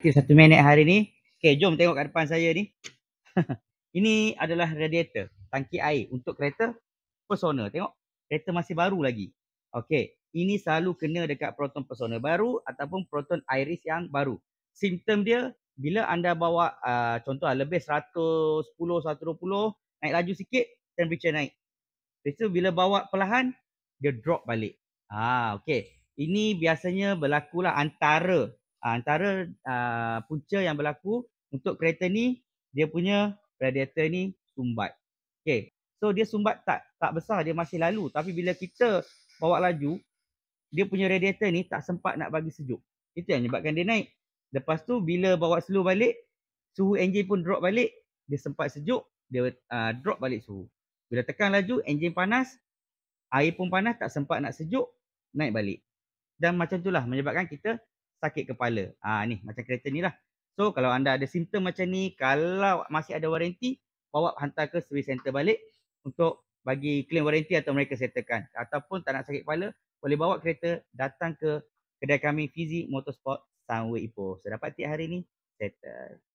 Okay, satu minit hari ni. Okay, jom tengok kat depan saya ni. ini adalah radiator, tangki air untuk kereta personal. Tengok, kereta masih baru lagi. Okay, ini selalu kena dekat proton personal baru ataupun proton iris yang baru. Simptom dia, bila anda bawa uh, contoh lah, lebih 110, 120, naik laju sikit, temperature naik. Lepas tu bila bawa perlahan, dia drop balik. Ah, okay. Ini biasanya berlakulah antara Uh, antara uh, punca yang berlaku untuk kereta ni dia punya radiator ni sumbat. Okay. So dia sumbat tak tak besar dia masih lalu tapi bila kita bawa laju dia punya radiator ni tak sempat nak bagi sejuk. Itu yang menyebabkan dia naik. Lepas tu bila bawa slow balik suhu enjin pun drop balik dia sempat sejuk dia uh, drop balik suhu. Bila tekan laju enjin panas air pun panas tak sempat nak sejuk naik balik. Dan macam itulah menyebabkan kita sakit kepala. Ah ha, ni macam kereta ni lah. So kalau anda ada simptom macam ni, kalau masih ada waranti, bawa hantar ke service center balik untuk bagi claim waranti atau mereka settlekan. Ataupun tak nak sakit kepala, boleh bawa kereta datang ke kedai kami Fizi Motorsport Sunway Ipoh. So dapat tiap hari ni settle.